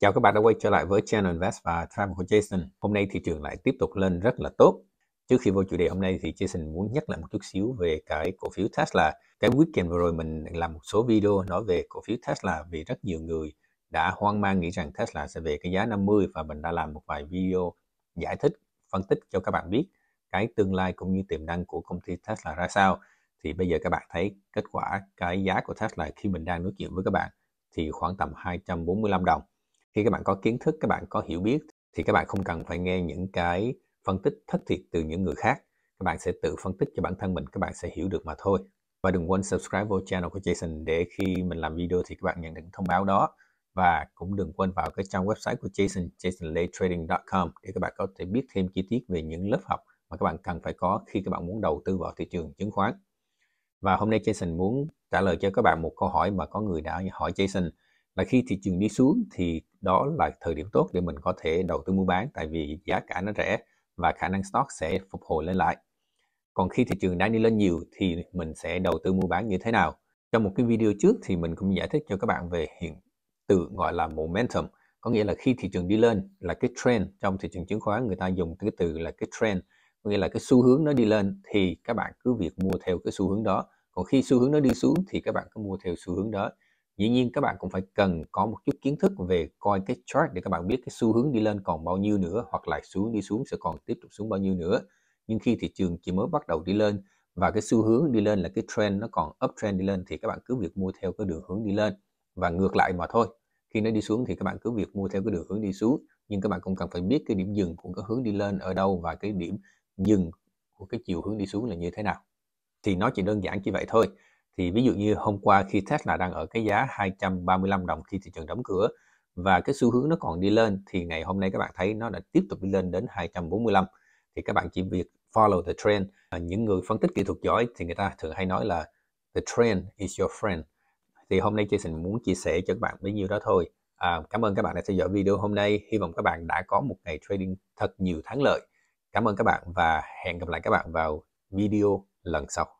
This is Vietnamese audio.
Chào các bạn đã quay trở lại với Channel Invest và Travel của Jason. Hôm nay thị trường lại tiếp tục lên rất là tốt. Trước khi vô chủ đề hôm nay thì Jason muốn nhắc lại một chút xíu về cái cổ phiếu Tesla. Cái weekend vừa rồi mình làm một số video nói về cổ phiếu Tesla vì rất nhiều người đã hoang mang nghĩ rằng Tesla sẽ về cái giá 50 và mình đã làm một vài video giải thích, phân tích cho các bạn biết cái tương lai cũng như tiềm năng của công ty Tesla ra sao. Thì bây giờ các bạn thấy kết quả cái giá của Tesla khi mình đang nói chuyện với các bạn thì khoảng tầm 245 đồng khi các bạn có kiến thức các bạn có hiểu biết thì các bạn không cần phải nghe những cái phân tích thất thiệt từ những người khác các bạn sẽ tự phân tích cho bản thân mình các bạn sẽ hiểu được mà thôi và đừng quên subscribe vào channel của Jason để khi mình làm video thì các bạn nhận được thông báo đó và cũng đừng quên vào cái trang website của Jason jasonlaytrading.com để các bạn có thể biết thêm chi tiết về những lớp học mà các bạn cần phải có khi các bạn muốn đầu tư vào thị trường chứng khoán. Và hôm nay Jason muốn trả lời cho các bạn một câu hỏi mà có người đã hỏi Jason và khi thị trường đi xuống thì đó là thời điểm tốt để mình có thể đầu tư mua bán tại vì giá cả nó rẻ và khả năng stock sẽ phục hồi lên lại còn khi thị trường đã đi lên nhiều thì mình sẽ đầu tư mua bán như thế nào trong một cái video trước thì mình cũng giải thích cho các bạn về hiện tượng gọi là momentum có nghĩa là khi thị trường đi lên là cái trend trong thị trường chứng khoán người ta dùng cái từ là cái trend có nghĩa là cái xu hướng nó đi lên thì các bạn cứ việc mua theo cái xu hướng đó còn khi xu hướng nó đi xuống thì các bạn cứ mua theo xu hướng đó dĩ nhiên các bạn cũng phải cần có một chút kiến thức về coi cái chart để các bạn biết cái xu hướng đi lên còn bao nhiêu nữa hoặc là xuống đi xuống sẽ còn tiếp tục xuống bao nhiêu nữa nhưng khi thị trường chỉ mới bắt đầu đi lên và cái xu hướng đi lên là cái trend nó còn uptrend đi lên thì các bạn cứ việc mua theo cái đường hướng đi lên và ngược lại mà thôi khi nó đi xuống thì các bạn cứ việc mua theo cái đường hướng đi xuống nhưng các bạn cũng cần phải biết cái điểm dừng của cái hướng đi lên ở đâu và cái điểm dừng của cái chiều hướng đi xuống là như thế nào thì nó chỉ đơn giản như vậy thôi thì ví dụ như hôm qua khi Tesla đang ở cái giá 235 đồng khi thị trường đóng cửa và cái xu hướng nó còn đi lên thì ngày hôm nay các bạn thấy nó đã tiếp tục đi lên đến 245 thì các bạn chỉ việc follow the trend những người phân tích kỹ thuật giỏi thì người ta thường hay nói là the trend is your friend thì hôm nay Jason muốn chia sẻ cho các bạn bấy nhiêu đó thôi à, cảm ơn các bạn đã theo dõi video hôm nay hy vọng các bạn đã có một ngày trading thật nhiều thắng lợi cảm ơn các bạn và hẹn gặp lại các bạn vào video lần sau